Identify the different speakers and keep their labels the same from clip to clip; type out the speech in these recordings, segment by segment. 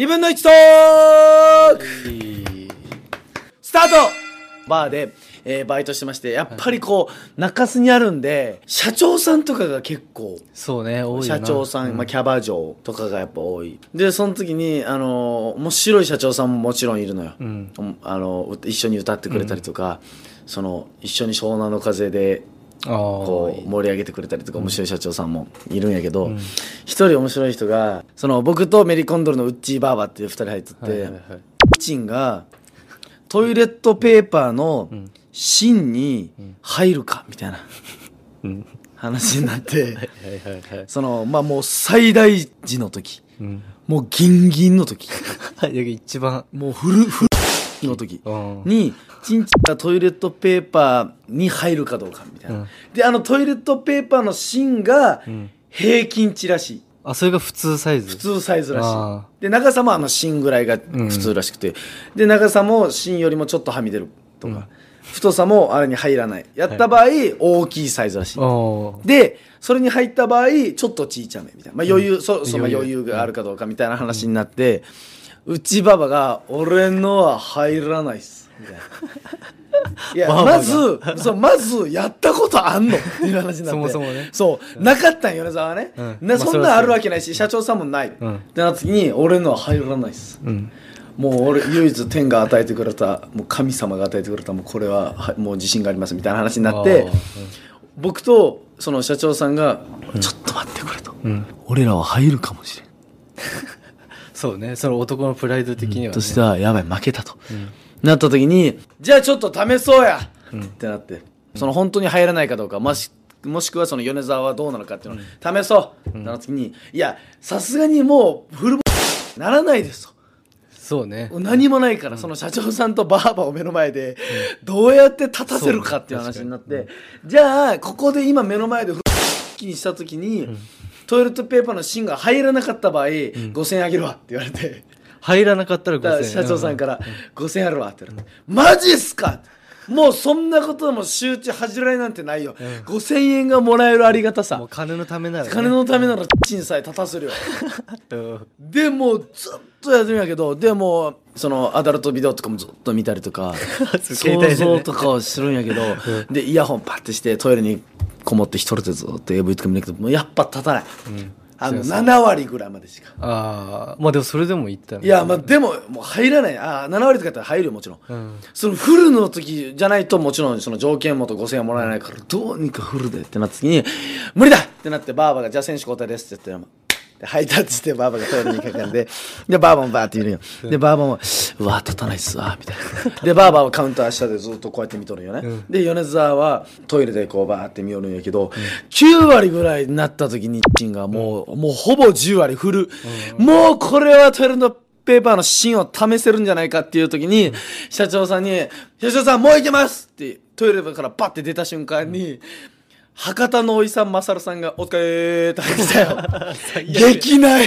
Speaker 1: 2分の1トーク、えー、スタートバーで、えー、バイトしてまして、やっぱりこう、中洲にあるんで、社長さんとかが結構。そうね、多い社長さん、まあ、キャバ嬢とかがやっぱ多い。で、その時に、あの、面白い社長さんももちろんいるのよ。うん、あの、一緒に歌ってくれたりとか、うん、その、一緒に湘南の風でこう盛り上げてくれたりとか面白い社長さんもいるんやけど一、人面白い人がその僕とメリコンドルのウッチーバーバーっていう2人入っとって、はいチンがトイレットペーパーの芯に入るかみたいな話になって そのまあもう最大時の時、もうギンギンの時 一番もうフるの時にちんちんがトイレットペーパーに入るかどうかみたいな、であのトイレットペーパーの芯が平均値らしい、あそれが普通サイズ普通サイズらしいで長さもあの芯ぐらいが普通らしくて、で長さも芯よりもちょっとはみ出るとか、太さもあれに入らないやった場合、大きいサイズらしいでそれに入った場合ちょっとちいちゃめみたいな、まあ、余裕、そその余裕があるかどうかみたいな話になって、ちばばが「俺のは入らないっす」みたいな。いやまずそうまずやったことあんのっていう話になってそもそもねそうなかったん米沢はね、うんまあそんなんあるわけないし社長さんもない、うんってなった時に俺のは入らないっす、うんもう俺唯一天が与えてくれたもう神様が与えてくれたもうこれははもう自信がありますみたいな話になって僕とその社長さんが「ちょっと待ってくれ」とうん「俺らは入るかもしれん」そうね、その男のプライド的には、ね。としては、やばい、負けたと。うん、なった時に、じゃあちょっと試そうや、うん、ってなって、その本当に入らないかどうか、もし、もしくはその米沢はどうなのかっていうのを試そう、ってなった時に、いや、さすがにもう、フルボならないですと。そうね。何もないから、その社長さんとばあばを目の前で、どうやって立たせるかっていう話になって、じゃあ、ここで今目の前で、気にした時に、トイレットペーパーの芯が入らなかった場合、うん、5000円あげるわって言われて入らなかったら5000円社長さんから、5000円あるわって言われて、マジっすかもうそんなことも周知恥じらいなんてないよ、うん、5000円がもらえるありがたさもう金のためなら、ね、金のためなら賃さえ立たせるよ、うん、でもずっとやってみたけどでもそのアダルトビデオとかもずっと見たりとか 想像とかをするんやけど、でイヤホンパッてしてトイレにこもって一人でずっと AV とか見なけどやっぱ立たない、うんあの7割ぐらいまでしかああまあでもそれでもいったいやまあでももう入らないああ、7割とかやったら入るよもちろん、うん、そのフルの時じゃないともちろんその条件もと5000円もらえないからどうにかフルでってなった時に無理だってなってばあばがじゃあ選手交代ですって言ってハイタッチしてバーバンが通りにかかるで、で、バーバンバーって言うのよ。で、バーバンは、うわ、立たないっすわ、みたいな。で、バーバはカウンター下でずっとこうやって見とるよね。うん、で、米沢はトイレでこうバーって見よるんやけど、9割ぐらいになった時に、チンがもう、うん、もうほぼ10割振る。うん、もうこれはトイレのペーパーの芯を試せるんじゃないかっていう時に、社長さんに、社長さんもう行けますって、トイレからバッて出た瞬間に、博多のおいさんまさるさんが「お疲れ」ってきたよ 激なえ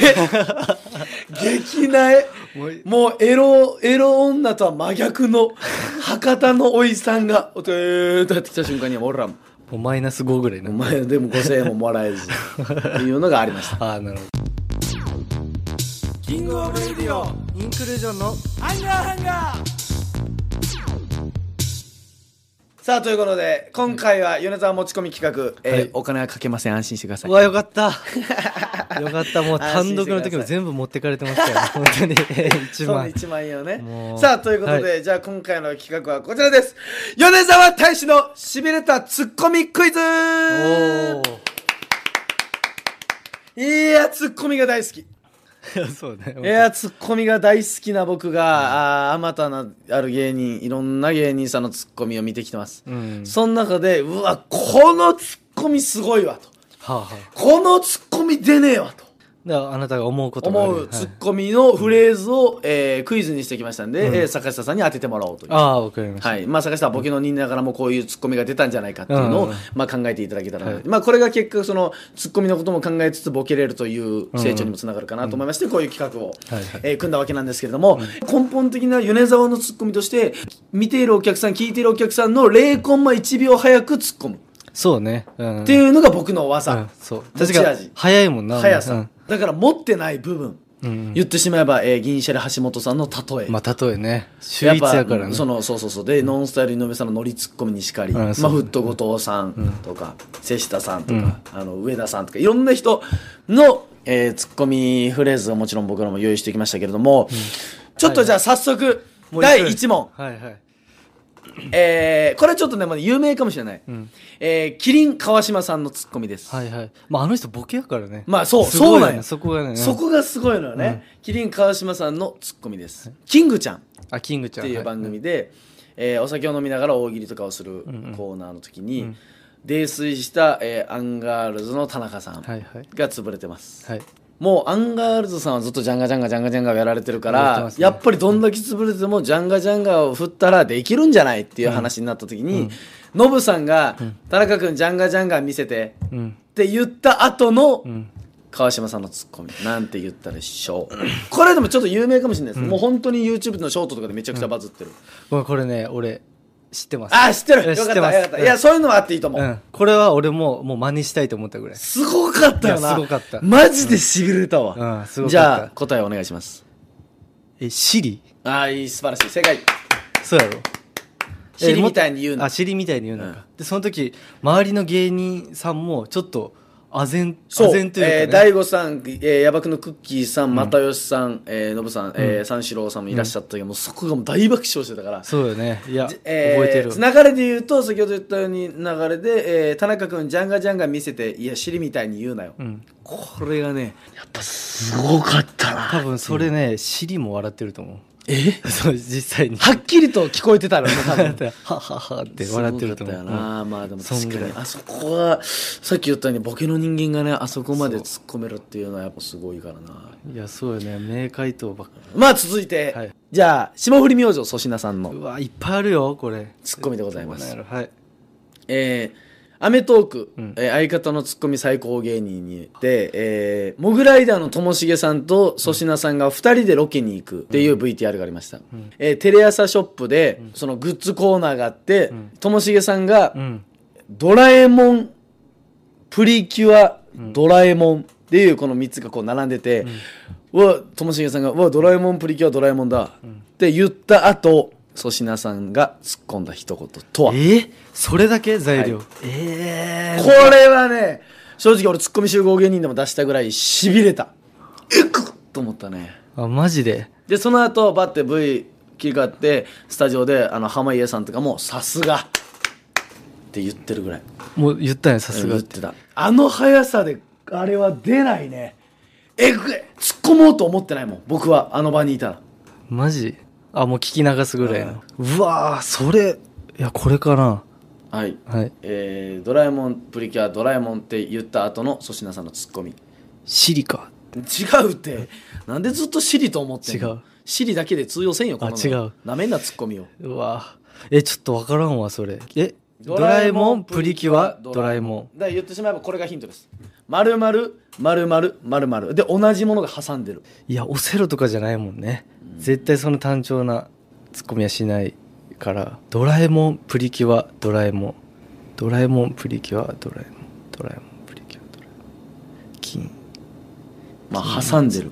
Speaker 1: 激なえもうエロエロ女とは真逆の博多のおいさんが「お疲れ」って入ってきた瞬間に俺らももうマイナス5ぐらいな前でも5000円ももらえず っていうのがありましたああなるほどキングオブレディオインクルージョンのハンガーハンガーさあということで今回は米沢持ち込み企画、えーはいお金はかけません安心してくださいうわよかった よかったもう単独の時も全部持ってかれてますから本当に 一万一番万円をねさあということで、はじゃあ今回の企画はこちらです米沢大使のしびれたツッコミクイズおいやツッコミが大好き そうね。いや、ツッコミが大好きな僕が、あまたなある芸人、いろんな芸人さんのツッコミを見てきてます。うん、その中で、うわ、このツッコミすごいわと。はあはあ、このツッコミ出ねえわと。あなたが思うこと思うツッコミのフレーズを、えー、クイズにしてきましたんで、うえ坂下さんに当ててもらおうというああわかりました、はいまあ、坂下はボケの人ながらもこういうツッコミが出たんじゃないかっていうのを、まあ、考えていただけたら、まあ、これが結果そのツッコミのことも考えつつボケれるという成長にもつながるかなと思いまして、こういう企画を、はえ組んだわけなんですけれども、根本的な米沢のツッコミとして見ているお客さん聞いているお客さんの0コンマ1秒早く突っ込むそうね、っていうのが僕の技、そう確かに早いもんな速さ、だから持ってない部分、うん、言ってしまえば、えー、銀シャリ橋本さんの例えまあ例えねやからねそのそうそうそうで、うん、ノンスタイル井上さんの乗りツッコミにしかり、うん、まあ、フット後藤さんとか、瀬下さんとか、あの上田さんとかいろんな人の、えー、ツッコミフレーズをもちろん僕らも用意してきましたけれども、ちょっとじゃあ早速、はいはい、第1問、はいはい、えー、これはちょっとね、まだ有名かもしれない。うんえー、キリン川島さんのツッコミです。はいはい。まあ、あの人ボケやからね。まあ、そう、すそうなんや。そこがね。そこがすごいのよね。キリン川島さんのツッコミです。キングちゃんあ、キングちゃん。っていう番組で、えーお酒を飲みながら大喜利とかをするコーナーの時に、うん泥酔した、えーアンガールズの田中さんはいはい。が潰れてます。はい。もうアンガールズさんはずっとジャンガジャンガジャンガジャンガをやられてるから、やっぱりどんだけ潰れてもジャンガジャンガを振ったらできるんじゃないっていう話になった時に、ノブさんが、田中君ジャンガジャンガ見せて、って言った後の、川島さんのツッコミなんて言ったでしょうこれでもちょっと有名かもしれないです、うん、もう本当に YouTube のショートとかでめちゃくちゃバズってる、うん、これね俺知ってます。あ、知ってる。よかった、よかった。いや、そういうのはあっていいと思う。これは俺も、もう真似したいと思ったぐらい。すごかったよな。すごかった。マジで痺れたわ。じゃあ、答えお願いします。え、シリああ、いい、素晴らしい。正解。そうやろ。
Speaker 2: シリみたいに言うの。あ、
Speaker 1: シリみたいに言うのか。で、その時、周りの芸人さんも、ちょっと、あぜん、そう、というか、ね。え大悟さん、えー、ばくのクッキーさん、又吉さん、うん、えー、ノブさん、えー、三四郎さんもいらっしゃったけど、うん、もうそこがもう大爆笑してたから。そうよね。いや、えー、覚えてる。流れで言うと、先ほど言ったように流れで、えー、田中君、ジャンガジャンガ見せて、いや、尻みたいに言うなよ。うん、これがね、やっぱすごかったな。多分それね、尻も笑ってると思う。え そう実際にはっきりと聞こえてたのね多分 はははって笑ってると思うあまあでも確かにあそこはさっき言ったようにボケの人間がねあそこまで突っ込めるっていうのはやっぱすごいからないやそうよね名回答ばっかまあ続いて、はい、じゃあ霜降り明星粗品さんのうわいっぱいあるよこれツッコミでございますはいえーアメトーク、うんえー相方のツッコミ最高芸人にで、えー、モグライダーのともしげさんと粗品さんが2人でロケに行くっていう VTR がありました、んえーテレ朝ショップで、そのグッズコーナーがあってともしげさんが、うんドラえもんプリキュアドラえもん」っていうこの3つがこう並んでて、うわともしげさんが「うわドラえもんプリキュアドラえもんだ」って言った後粗品さんが突っ込んだ一言とはえー、それだけ材料、はい、ええー、これはね正直俺ツッコミ集合芸人でも出したぐらいしびれたえっと思ったねあマジででその後バッて V 切り替わってスタジオであの濱家さんとかも「さすが!」って言ってるぐらいもう言ったねさすが言ってたあの速さであれは出ないねえぐい突っ込もうと思ってないもん僕はあの場にいたらマジあもう聞き流すぐらいの、うわそれいやこれかなはい、はいえー、ドラえもんプリキュアドラえもんって言った後の粗品さんのツッコミシリか違うってなんでずっとシリと思ってんの違うシリだけで通用せんよこのあ違うなめんなツッコミをうわえちょっと分からんわそれえドラえもんプリキュアドラえもんだ言ってしまえばこれがヒントですまるまるまるまるまるまるで同じものが挟んでるいやオセロとかじゃないもんね絶対その単調なツッコミはしないから「ドラえもんプリキュアドラえもん」「ドラえもんプリキュアドラえもん」「ドラえもんプリキュアドラえもん」金まあ挟んでる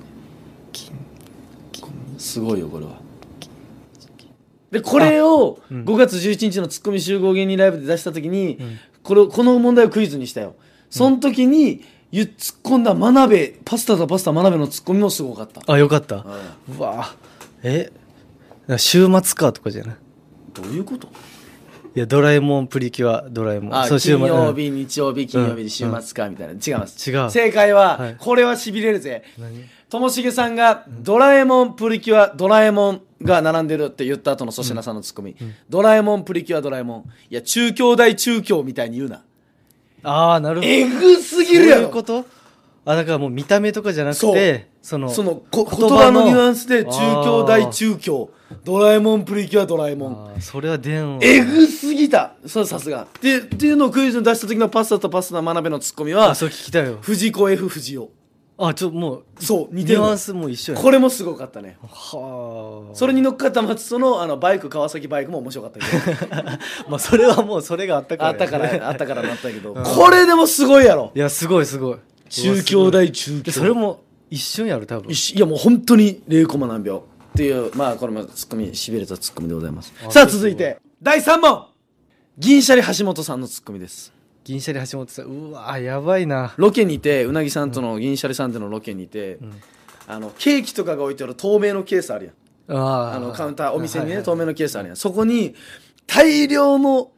Speaker 1: 金すごいよこれはでこれを5月11日のツッコミ集合芸人ライブで出した時に、うん、これこの問題をクイズにしたよその時に、うん、突っ込んだ真鍋パスタとパスタ真鍋のツッコミもすごかったあよかった、うわえ週末かとかじゃないどういうこといやドラえもんプリキュアドラえもんあ金曜日、日曜日金曜日週末かみたいな、違います違う正解は、はいこれはしびれるぜともしげさんが「ドラえもんプリキュアドラえもん」が並んでるって言った後の粗品さんのツッコミ、ドラえもんプリキュアドラえもん」いや中京大中京みたいに言うなああなるほどえぐすぎるやろそういうことあだからもう見た目とかじゃなくてそのそのこ言葉のニュアンスで中京大中京ドラえもんプリキュアドラえもんそれは電話えぐすぎたそうさすがでっていうのをクイズに出した時のパスタとパスタ学べのツッコミはあそう聞きたよ藤子 F 不二雄あちょっともうそう似てるニュアンスも一緒やこれもすごかったねはあそれに乗っかった松戸のあのバイク川崎バイクも面白かったけど まあそれはもうそれがあったから、あったからあったからなったけど、これでもすごいやろいやすごいすごい中京大中京それも一瞬やる多分いやもう本当に0コマ何秒っていうまあこれもツッコミしびれたツッコミでございますさあ続いて第3問銀シャリ橋本さんのツッコミです銀シャリ橋本さんうわやばいなロケにいてうなぎさんとの、銀シャリさんとのロケにいて、うん、あのケーキとかが置いてある透明のケースあるやんあのカウンターお店にね、はいはい、透明のケースあるやんそこに大量の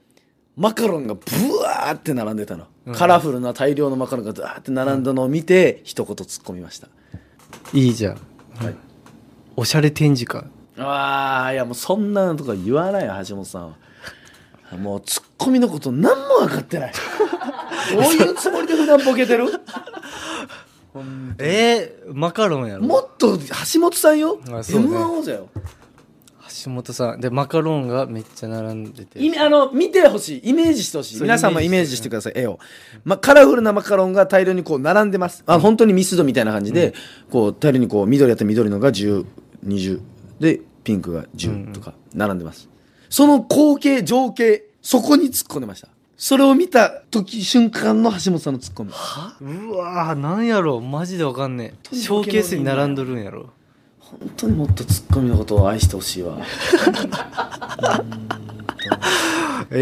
Speaker 1: マカロンがブワーって並んでたの、うん、カラフルな大量のマカロンがザーって並んだのを見て、うん、一言突っ込みましたいいじゃん、はい、おしゃれ展示会ああいやもうそんなのとか言わないよ橋本さんはもうツッコミのこと何も分かってない どういうつもりで普段ボケてるえー、マカロンやろもっと橋本さんよ、まあ、m 1王者よ下田さんでマカロンがめっちゃ並んでていあの見てほしいイメージしてほしい皆さんもイメージしてください絵を、まあ、カラフルなマカロンが大量にこう並んでますあ本当にミスドみたいな感じで、うん、こう大量にこう緑やった緑のが1020でピンクが10とか並んでます、うんその光景情景そこに突っ込んでましたそれを見た時瞬間の橋本さんの突っ込みはうわ何なんやろマジでわかんねえショーケースに並んどるんやろ本当にもっとツッコミのことを愛してほしいわえ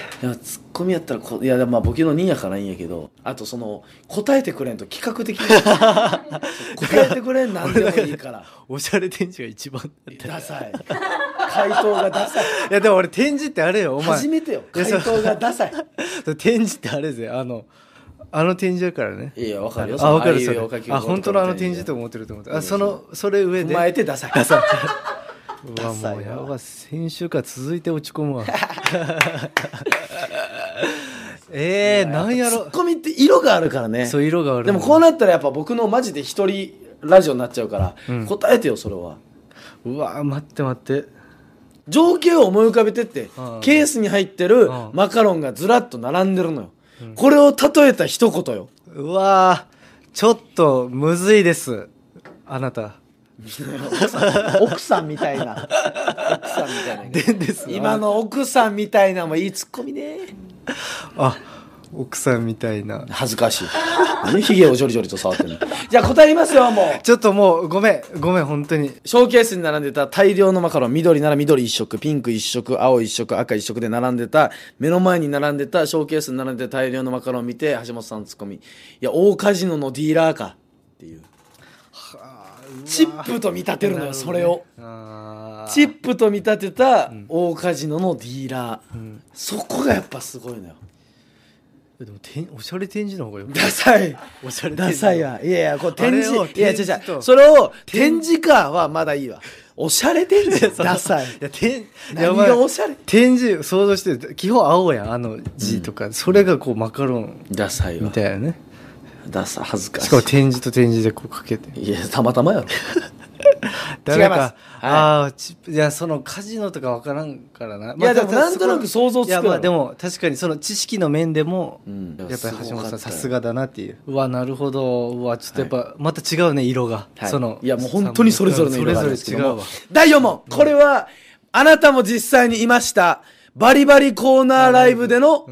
Speaker 1: えー、ツッコミやったらこいやまあボケの2やからいいんやけどあとその答えてくれんと企画的に 答えてくれん何でもいいからおしゃれ展示が一番ダサい回答がダサいいやでも俺展示ってあれよお前初めてよ回答がダサい展示 ってあれぜあのあの展示だからねいやわかるよあわかるそあ本当のあの展示と思ってると思ったあそのそれ上で踏まえてダサい ダサいダサいわも先週から続いて落ち込むわ えー、なんやろツッコミって色があるからねそう色があるでもこうなったらやっぱ僕のマジで一人ラジオになっちゃうから、答えてよそれはうわ待って待って情景を思い浮かべてってケースに入ってるマカロンがずらっと並んでるのよこれを例えた一言ようわちょっとむずいですあなた 奥さんみたいな奥さんみたいな でです今の奥さんみたいなもいいツッコミねあ奥さんみたいな恥ずかしい何ヒをジョリジョリと触ってん じゃあ答えますよもうちょっともうごめんごめん本当にショーケースに並んでた大量のマカロン緑なら緑一色ピンク一色青一色赤一色で並んでた目の前に並んでたショーケースに並んでた大量のマカロン見て橋本さんツッコミいや大カジノのディーラーかっていうチップと見立てるのよそれを、ね、チップと見立てた大カジノのディーラー、うん、そこがやっぱすごいのよでもてんおしゃれ展示の方がよくダサいおしゃれ展示ダサいわいやいやこう展示あれいや違う違うそれを展示かはまだいいわ おしゃれ展示そ ダサいいやてんや何ばがおしゃれ展示想像して基本青やんあの字とか、それがこうマカロンダサいわみたいなねダサ恥ずかしい。しかも展示と展示でこうかけていやたまたまやろ だ か。はい、ああ、いや、そのカジノとか分からんからな。まあ、いや、でもなんとなく想像つくいや、まあでも確かにその知識の面でも、うん、やっぱり橋本さんさすがだなっていう。うわ、なるほど。うわ、ちょっとやっぱ、はい、また違うね、色が。はい、その。いや、もう本当にそれぞれの色がそれぞれ違うわ。第4問、これは、あなたも実際にいました。バリバリコーナーライブでの、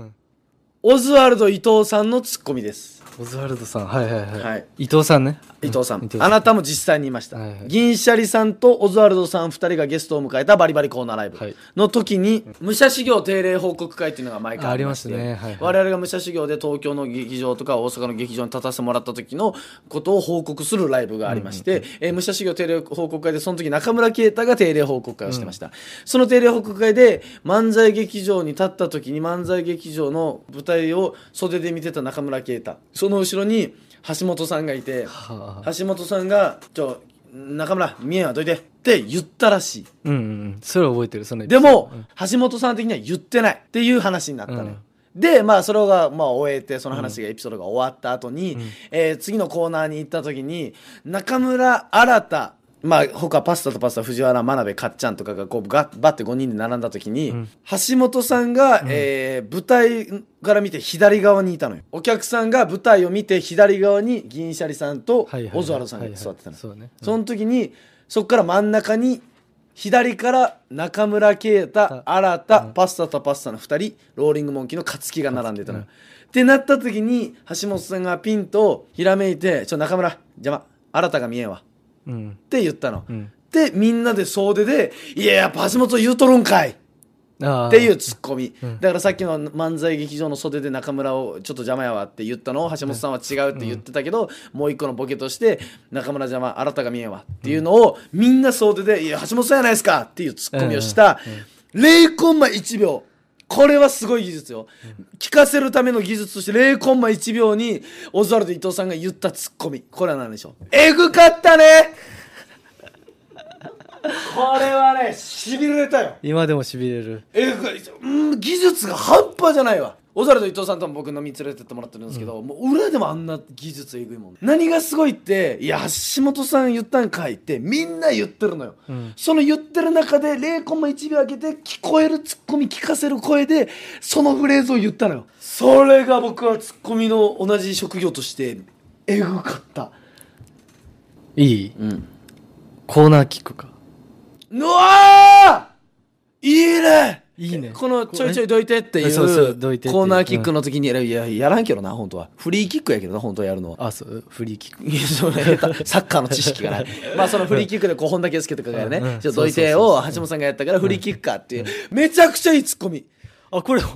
Speaker 1: オズワルド伊藤さんのツッコミです。オズワルドさん、はいはいはい。はい伊藤さんね。伊藤さん、あなたも実際にいました、はいはい銀シャリさんとオズワルドさん2人がゲストを迎えたバリバリコーナーライブの時に、武者修行定例報告会っていうのが毎回ありましてありますねはいはい我々が武者修行で東京の劇場とか大阪の劇場に立たせてもらった時のことを報告するライブがありまして、え武者修行定例報告会でその時中村啓太が定例報告会をしてました、その定例報告会で漫才劇場に立った時に漫才劇場の舞台を袖で見てた中村啓太その後ろに橋本さんがいて、はあ、橋本さんが「ちょ中村見えんわどいて」って言ったらしい、うん、うん、それは覚えてるそのでも、うん、橋本さん的には言ってないっていう話になったの、ね、よ、うん、でまあそれがまあ終えてその話がエピソードが終わった後に、えー、次のコーナーに行った時に中村新まあ他パスタとパスタ藤原真鍋かっちゃんとかがこうガバッて5人で並んだ時に、うん、橋本さんが、うん、えー、舞台から見て左側にいたのよお客さんが舞台を見て左側に銀シャリさんと小沢、ルドさんが座ってたの、その時にそこから真ん中に左から中村啓太新田、パスタとパスタの2人ローリングモンキーの勝木が並んでたのよ、ってなった時に橋本さんがピンとひらめいて「ちょ中村邪魔新たが見えんわ」って言ったの、うん、でみんなで総出で「いややっぱ橋本言うとるんかい!」っていうツッコミ、うん、だからさっきの漫才劇場の袖で中村をちょっと邪魔やわって言ったのを橋本さんは違うって言ってたけど、うん、もう一個のボケとして中村邪魔あなたが見えんわっていうのを、みんな総出で「いや橋本さんやないですか!」っていうツッコミをした、0コンマ1秒これはすごい技術よ、うん、聞かせるための技術として0コンマ1秒にオズワルド伊藤さんが言ったツッコミこれは何でしょうえぐかったねこれはねしびれたよ今でもしびれるえうん技術が半端じゃないわお猿と伊藤さんとも僕飲み連れてってもらってるんですけど、うん、もう裏でもあんな技術えぐいもん、何がすごいっていや橋本さん言ったんかいってみんな言ってるのよ、うん、その言ってる中で0コマ1秒上げて聞こえるツッコミ聞かせる声でそのフレーズを言ったのよそれが僕はツッコミの同じ職業としてえぐかったいい、うん、コーナーキックかうわいいねいいねこのちょいちょいどいてっていうそうそうどいてコーナーキックの時に、うん、ややらんけどな本当はフリーキックやけどな本当はやるのはあそうフリーキック サッカーの知識がないまあそのフリーキックでこう本田け佑とかがね、うんうん、どいてを橋本さんがやったからフリーキックかっていう、うん、めちゃくちゃいいツッコミあ、これ、こ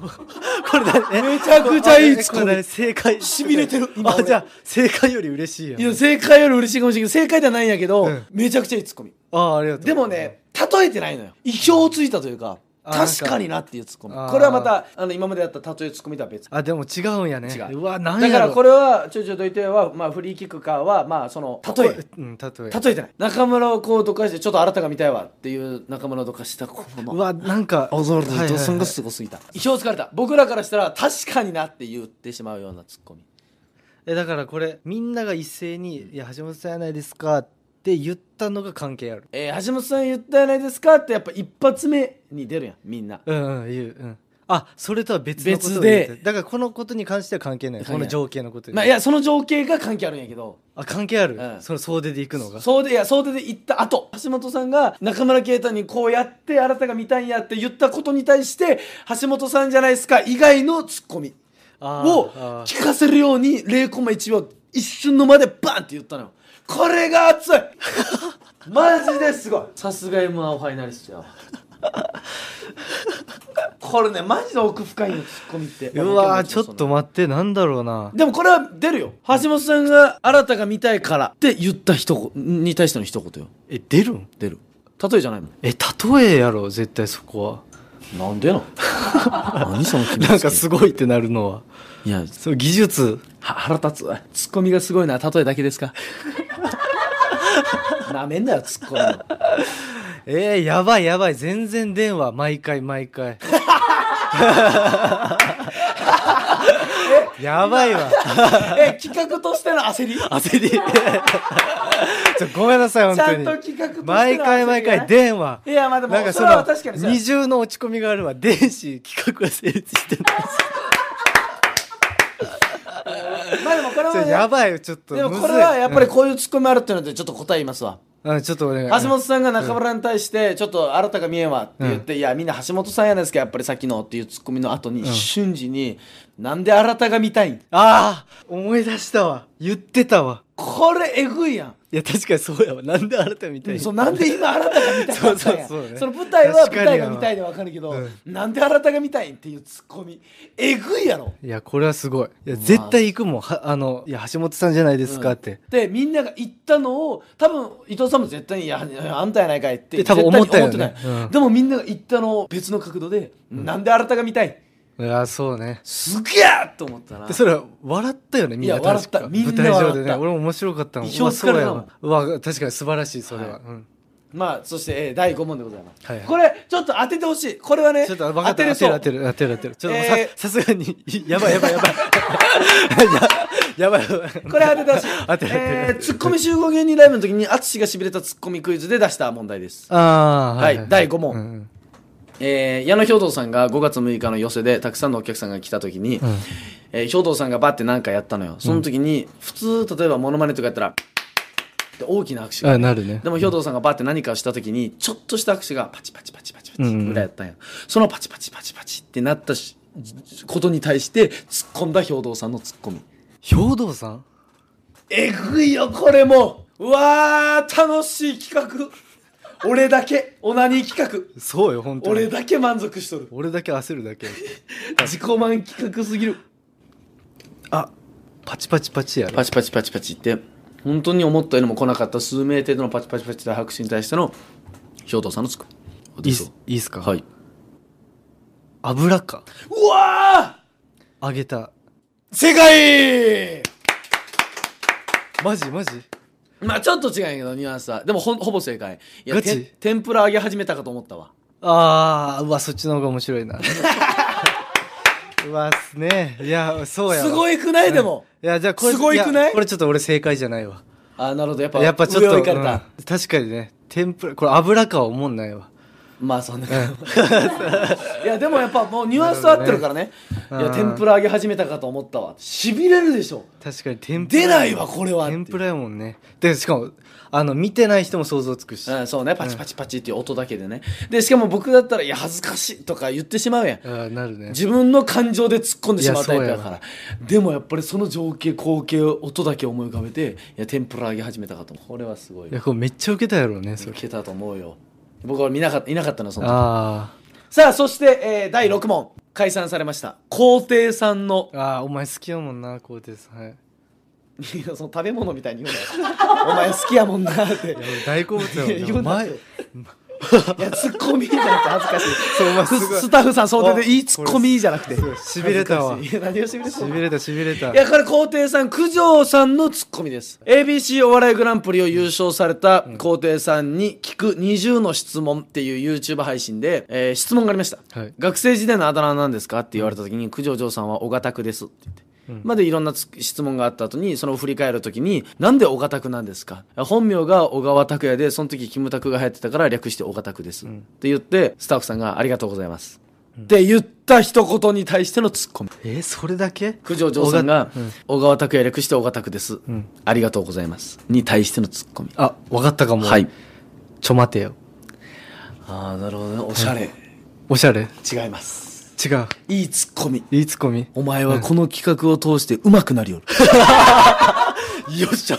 Speaker 1: れだ、めちゃくちゃいいツッコミ。正解。しびれてる。あ、じゃあ、正解より嬉しいやいや、正解より嬉しいかもしれないけど、正解ではないんやけど、うん、めちゃくちゃいいツッコミ。あ、ありがとう。でもね、例えてないのよ意表をついたというか確かになっていうツッコミこれはまたあの今までやった例えツッコミとは別あでも違うんやね違うわ何だからこれはちょいちょいといては、まあ、フリーキックかはまあその例え、うん、例え例えてない中村をこうどかしてちょっとあなたが見たいわっていう中村をどかしたこのうわなんか驚いたドスンがすごすぎた意表をつかれた僕らからしたら確かになって言ってしまうようなツッコミえだからこれみんなが一斉に「いや橋本さんやないですか」ってって言ったのが関係あるえー、橋本さん言ったじゃないですかってやっぱ一発目に出るやんみんなうんうん言ううんあそれとは別のことを言って別でだからこのことに関しては関係ないこの情景のことにまあいやその情景が関係あるんやけどあ関係ある、うんその総出で行くのが総出でいや総出で行った後橋本さんが中村啓太にこうやってあなたが見たんやって言ったことに対して橋本さんじゃないですか以外のツッコミあをあ聞かせるように0コマ1秒一瞬の間でバンって言ったのよこれが熱いマジですごいさすが m 1ファイナリストやわこれねマジで奥深いのツッコミってうわちょっと待ってなんだろうなでもこれは出るよ橋本さんが「新たが見たいから」って言った一言に対しての一言よえ出るん出る例えじゃないもんえ例えやろ絶対そこはなんでな 何その気持ちなんかすごいってなるのはいやその技術腹立つツッコミがすごいのは例えだけですかな めんなよ、突っ込ミ。え えー、やばいやばい。全然電話、毎回毎回。やばいわ。え、企画としての焦り焦り。ちょごめんなさい、本当に。ちゃんと企画としての焦り、毎回毎回、電話。いや、まあでも、なんかそれは確かに二重の落ち込みがあるわ。電子企画は成立してます。まあでもこれは、ね、やばいちょっとでもこれはやっぱりこういうツッコミあるっていうのでちょっと答え言いますわ、うん、ちょっと俺橋本さんが中村に対して「ちょっとあなたが見えんわ」って言って「うん、いやみんな橋本さんやないですかやっぱりさっきの」っていうツッコミの後に、うん、瞬時に「なんであたが見たいん?」ああ思い出したわ言ってたわこれえぐいやんいや確かにそうやわなんで新たみたいに、そうなんで今新たが見たいそうそうそうねその舞台は舞台が見たいでわかるけど、なんで新たが見たいっていうツッコミえぐいやろいやこれはすごいいや絶対行くもんはあのいや橋本さんじゃないですかって、でみんなが行ったのを多分伊藤さんも絶対に「いやあんたやないかい」って多分思ったよね思ってない、うんでもみんなが行ったのを別の角度で、なんで新たが見たいいやそうねすげえと思ったなでそれは笑ったよねみんないや笑ったみんな舞台上でね俺も面白かったもん一生疲れたもんわ確かに素晴らしいそれは、はいうんまあそして、えー第5問でございます、はいはいこれちょっと当ててほしいこれはねちょっと分かっ当てたる当てる当てる当てる当てるちょっとさ、えーさすがに やばいやばいやばい やばいやばいこれ当ててほしい 当てるえーツッコミ集合芸人ライブの時に淳がしびれたツッコミクイズで出した問題ですああはい第五問うんえー、矢野兵藤さんが5月6日の寄せでたくさんのお客さんが来た時に、うん、えー、兵藤さんがバッて何かやったのよその時に、うん、普通例えばモノマネとかやったらっ大きな拍手がなるねでも兵藤さんがバッて何かをした時にちょっとした拍手がパチパチパチパチパチぐらいやったんや、うんそのパチパチパチパチってなったしことに対して突っ込んだ兵藤さんの突っ込み兵藤さんえぐいよこれもうわー楽しい企画俺だけオナニー企画そうよ本当に俺だけ満足しとる俺だけ焦るだけ 自己満企画すぎるあパチパチパチやパチパチパチパチって本当に思ったよりも来なかった数名程度のパチパチパチて拍手に対しての兵頭さんのつくいいいいっすかはい油かうわあげた世界マジマジまあちょっと違うんやけどニュアンスはでもほほぼ正解いやチ天ぷら揚げ始めたかと思ったわああうわそっちの方が面白いなうわっすねいやそうやわすごいくないでも、いやじゃあこれすごいくないこれちょっと俺正解じゃないわあなるほどやっぱやっぱちょっと、うん確かにね天ぷらこれ油かは思んないわまあそんな いやでもやっぱもうニュアンス合ってるからねいや天ぷら揚げ始めたかと思ったわしびれるでしょ確かに天ぷら出ないわこれは天ぷらやもんねでしかもあの見てない人も想像つくし、うん、そうねパチパチパチっていう音だけでねでしかも僕だったら「いや恥ずかしい」とか言ってしまうやんあなる、ね、自分の感情で突っ込んでしまうタイプだからでもやっぱりその情景光景音だけ思い浮かべていや天ぷら揚げ始めたかとこれはすごいいやこれめっちゃウケたやろうねそれウケたと思うよ僕は見なかったいなかったのその時ああさあそして、えー、第6問解散されました皇帝さんのああお前好きやもんな皇帝さんはいいやその食べ物みたいに言うなよお前好きやもんなって大好物やもんないやツッコミじゃなくて恥ずかしいそう、まあ、スタッフさんそうでいいツッコミじゃなくてしびれたわいや何をしびれたしびれたしびれたいやこれ皇帝さん九条さんのツッコミです ABC お笑いグランプリを優勝された皇帝さんに聞く20の質問っていう YouTube 配信で、えー、質問がありました、はい、学生時代のあだ名なんですかって言われた時に、うん、九条城さんはがたくですって言ってまでいろんな質問があった後に、その振り返るときに、なんで小型拓なんですか本名が小川拓也で、その時キムタクが入ってたから略して小型拓です、うん。って言って、スタッフさんがありがとうございます。って言った一言に対してのツッコミ。えー、それだけ九条城さんが、小川拓也略して小川拓です、ありがとうございます。に対してのツッコミ。あ、わかったかも。はい。ちょ待てよ。ああ、なるほどね。おしゃれ。おしゃれ違います。違う。いいツッコミ。いいツッコミ。お前はこの企画を通して上手くなりよる。よっしゃ。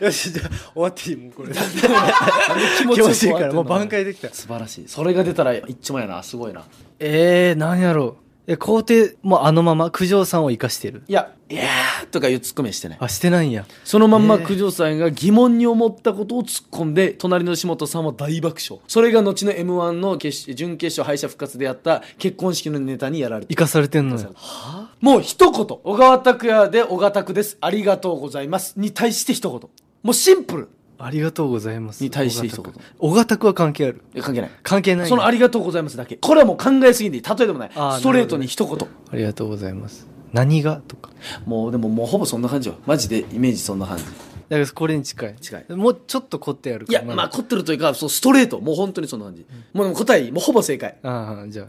Speaker 1: よし、じゃあ終わっていいもん、これ。気持ちいいから、もう挽回できた。素晴らしい。それが出たらいっちまやな、すごいな。ええー、何やろう。え、皇帝もあのまま九条さんを生かしてる。いや、いやーとかいうツッコミしてない。あ、してないんや。そのまんま九条さんが疑問に思ったことを突っ込んで、隣の岸本さんは大爆笑。それが後の M1 の決準決勝敗者復活でやった結婚式のネタにやられて生かされてんのよ。はあ、もう一言。小川拓也で小川拓です。ありがとうございます。に対して一言。もうシンプル。ありがとうございますに対して一言小型くは関係ある関係ない関係ないそのありがとうございますだけこれはもう考えすぎて例えでもないストレートに一言ありがとうございます何がとかもうでももうほぼそんな感じよマジでイメージそんな感じだからこれに近い近いもうちょっと凝ってやるいかやまあ凝ってるというかそうストレートもう本当にそんな感じ、もうも答えもうほぼ正解ああじゃあ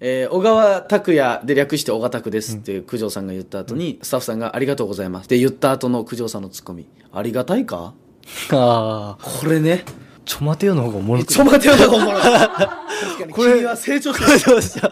Speaker 1: えー小川拓也で略して小川拓ですって九条さんが言った後に、スタッフさんがありがとうございますって言った後の九条さんのツッコミありがたいかああ。これね。ちょ待てよの方がおもろい。ちょ待てよの方がおもろい。確かに。これ君は成長した。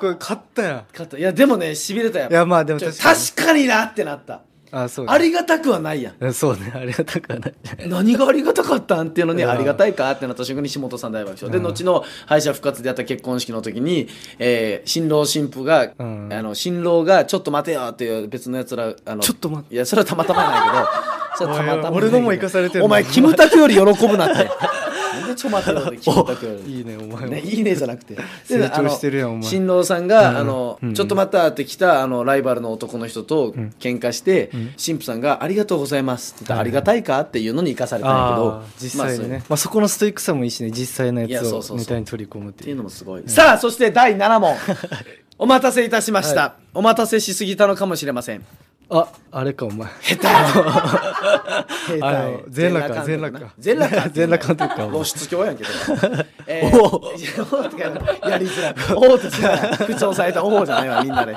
Speaker 1: これ勝ったやん。勝った。いや、でもね、痺れたやん。いや、まあでも確かに。確かになってなった。あそうありがたくはないやんそうねありがたくはない何がありがたかったんっていうのに、ありがたいかってなった瞬間に下本さん大爆笑、うで後の敗者復活でやった結婚式の時に、えー、新郎新婦が、うん、あの新郎が「ちょっと待てよ」っていう別のやつらあのちょっと待っていやそれはたまたまないけどそれはたまたま俺のも生かされてるお前キムタクより喜ぶなってでちょってよで聞いたくなるいいねお前ね、いいねじゃなくて 成長してるやんお前新郎さんが、うんあの、うんちょっと待った」って来たあのライバルの男の人と喧嘩して、うん神父さんが「ありがとうございます」って言ったら「ありがたいか?」っていうのに生かされたんやけどあ実際にまあまあ、そこのストイックさもいいしね実際のやつをネタに取り込むっていううのもすごい、さあそして第7問お待たせいたしました、お待たせしすぎたのかもしれませんあ、あれか、お前。下手 下手全裸か、全裸か。全裸か。全裸監督か。露出狂やんけど。えー、おおやりづらい。おおって口をさえたおおじゃないわ、みんなで。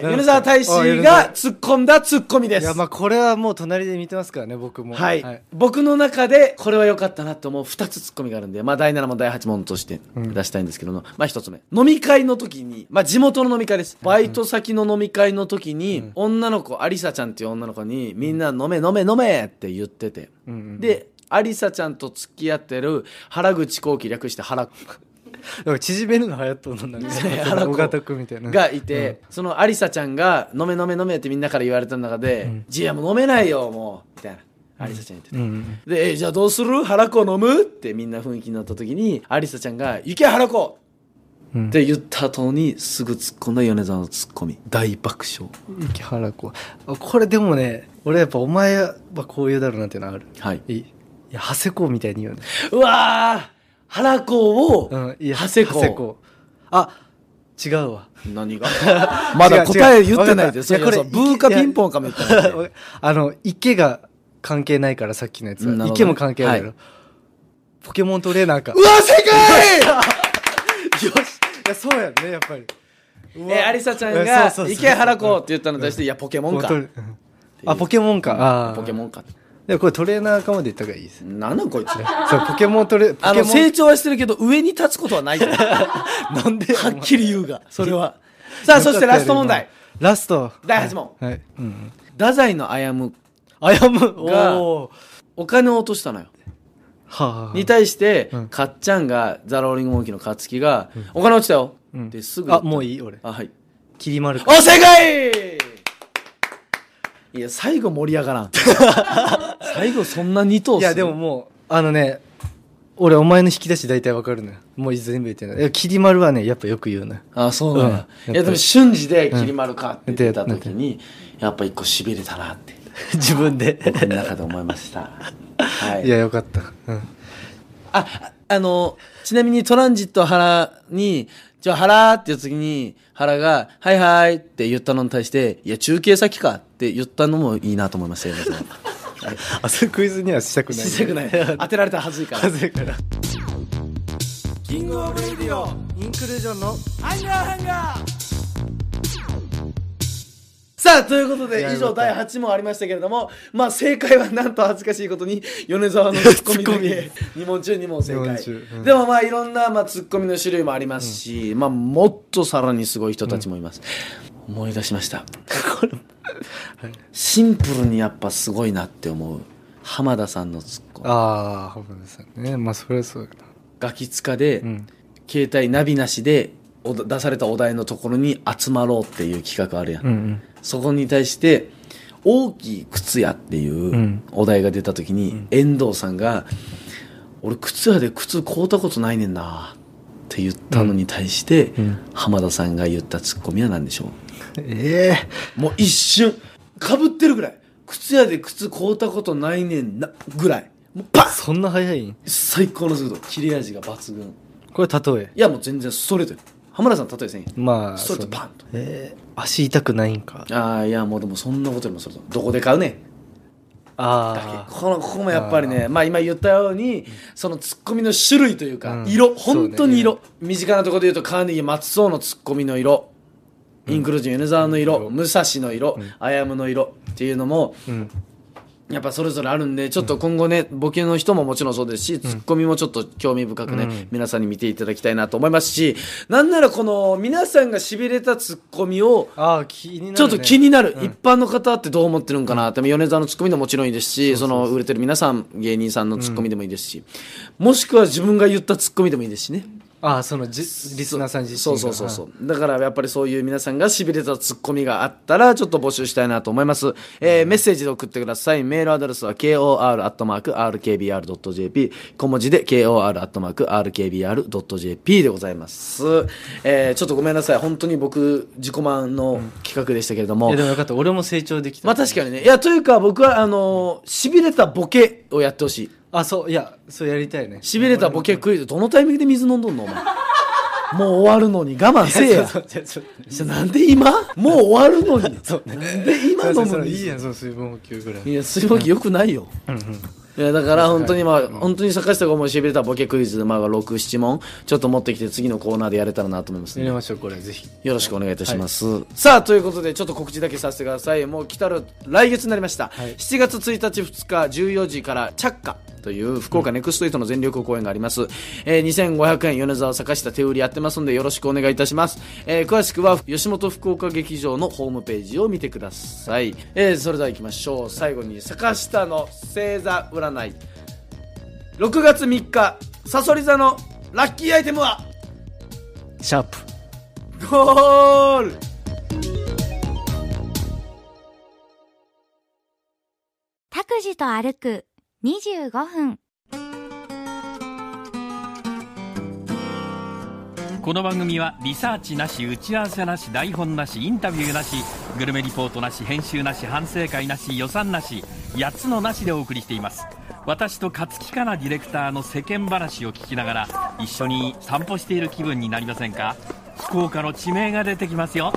Speaker 1: 米沢大使が突っ込んだ突っ込みです。いや、まあこれはもう隣で見てますからね、僕も。はい。僕の中で、これは良かったなと思う2つ突っ込みがあるんで、まあ第7問、第8問として出したいんですけども、まあ1つ目。飲み会の時に、まあ地元の飲み会です。バイト先の飲み会の時に、女のの子ありさちゃんっていう女の子にみんな飲め飲め飲めって言ってて、うんでありさちゃんと付き合ってる原口幸喜略して原なんか縮めるの流行っとるんだね尾形君みたいながいて、うん、そのありさちゃんが「飲め飲め飲め」ってみんなから言われた中で「じ、うん、いやも飲めないよもう」みたいな。ありさちゃん言ってた。うん、で、えじゃあどうする原子飲むってみんな雰囲気になった時に、ありさちゃんが、行け原子って言った後にすぐ突っ込んだ米沢のツッコミ大爆笑池原子これでもね俺やっぱお前はこういうだろうなっていうのあるはいいや長谷子みたいに言うねうわ原子を、うん、いや長谷子長谷子あ違うわ何が まだ答え言ってないですこれブーかピンポンかみたいなあの池が関係ないからさっきのやつは、池も関係ないから、はい、ポケモントレーナーかうわ世界 よしやそうやねやっぱりえわえありさちゃんがそうそうう池原子って言ったのに対して、いや、ポケモンか。あポケモンかポケモンか。でもこれトレーナーかまで言った方がいいです何なんこいつ。そうポケモントレあの、成長はしてるけど、上に立つことはない。なんではっきり言うが、それは。さあ、そしてラスト問題。ラスト第8問。はい、うん、太宰の歩む、やむがおお金を落としたのよ。に対して、かっちゃんが、ザ・ローリング・モンキーの勝きが、お金落ちたよ、ん、で、すぐ。あ、もういい俺。あ、はい。きり丸お、正解いや、最後盛り上がらん。最後そんな二頭いや、でももう、あのね、俺お前の引き出し大体わかるのよもう全部言ってないやきり丸はねやっぱよく言うのああそうなんだ、うん、いやでも瞬時できり丸かって出た時に、やっぱ一個しびれたなって 自分で僕の中で思いましたはい、いやよかった、うん、ああのちなみにトランジット原に「じゃあ原」って言った時に原が「はいはい」って言ったのに対して「いや中継先か」って言ったのもいいなと思いましたよ、ね、あそれ クイズにはしたくない、ね、したくない当てられたらはずいからはずいからキングオブレディオインクルージョンのアンガーハンガーさあ、ということで、以上第8問ありましたけれども、まあ正解はなんと恥ずかしいことに、米沢のツッコミで2問中2問正解。うん、でもまあいろんな、まあ、ツッコミの種類もありますし、うん、まあもっとさらにすごい人たちもいます。うん、思い出しました。シンプルにやっぱすごいなって思う。浜田さんのツッコミ。ああ、浜田さんね。まあそれはそうだな。ガキツカで、携帯ナビなしで、出されたお題のところに集まろうっていう企画あるやん、うんうんそこに対して「大きい靴屋」っていうお題が出た時に、遠藤さんが「俺靴屋で靴凍ったことないねんな」って言ったのに対して、浜田さんが言ったツッコミは何でしょうええー、もう一瞬かぶってるぐらい靴屋で靴凍ったことないねんなぐらいもうパッそんな早い最高の速度切れ味が抜群これ例えいやもう全然ストレート浜田さん例えですねまあストレートパンと、えー、足痛くないんかああいやもうでもそんなことでもそれとどこで買うねああこのここもやっぱりねまあ今言ったようにそのツッコミの種類というか、うん、色本当に色、ね、身近なところで言うとカーネギー松尾のツッコミの色インクルージン米沢の色、う武蔵の色、うん、アヤムの色っていうのも、うん、やっぱそれぞれあるんで、ちょっと今後ね、ボケの人ももちろんそうですし、ツッコミもちょっと興味深くね、うん、皆さんに見ていただきたいなと思いますし、なんならこの、皆さんが痺れたツッコミを、あちょっと気になる、うん、一般の方ってどう思ってるんかなって、米沢のツッコミでももちろんいいですし、その、売れてる皆さん、芸人さんのツッコミでもいいですし、もしくは自分が言ったツッコミでもいいですしね。あそのじリスナーさん自身そうそうそうそうだからやっぱりそういう皆さんがしびれたツッコミがあったらちょっと募集したいなと思います、えー、メッセージで送ってくださいメールアドレスは kor.rkbr.jp 小文字で kor.rkbr.jp でございます、えー、ちょっとごめんなさい本当に僕自己満の企画でしたけれども、うん、いやでもよかった俺も成長できたまあ確かにねいやというか僕はあのしびれたボケをやってほしいあそういやそうやりたいねしびれたボケクイズどのタイミングで水飲んどんのお前もう終わるのに我慢せえやじゃなんで今もう終わるのに ね、なんで今飲むのいいやんその水分補給ぐらいいや水分補給よくないよ、うんうんいやだから本当にまあ、本当に坂下がもしびれたボケクイズ、まあ、6、7問、ちょっと持ってきて次のコーナーでやれたらなと思います、ね、やりましょう、これ、ぜひ。よろしくお願いいたします。はい、さあ、ということで、ちょっと告知だけさせてください。もう来たる、来月になりました。はい、7月1日、2日、14時から、チャッカ。という福岡ネクストイートの全力公演があります、うん、えー、2500円米沢坂下手売りやってますんでよろしくお願いいたします、えー、詳しくは吉本福岡劇場のホームページを見てください、えー、それではいきましょう最後に坂下の星座占ない6月3日さそり座のラッキーアイテムはシャープゴールタクジと歩く25分この番組はリサーチなし打ち合わせなし台本なしインタビューなしグルメリポートなし編集なし反省会なし予算なし8つのなしでお送りしています私と勝木かなディレクターの世間話を聞きながら一緒に散歩している気分になりませんか福岡の地名が出てきますよ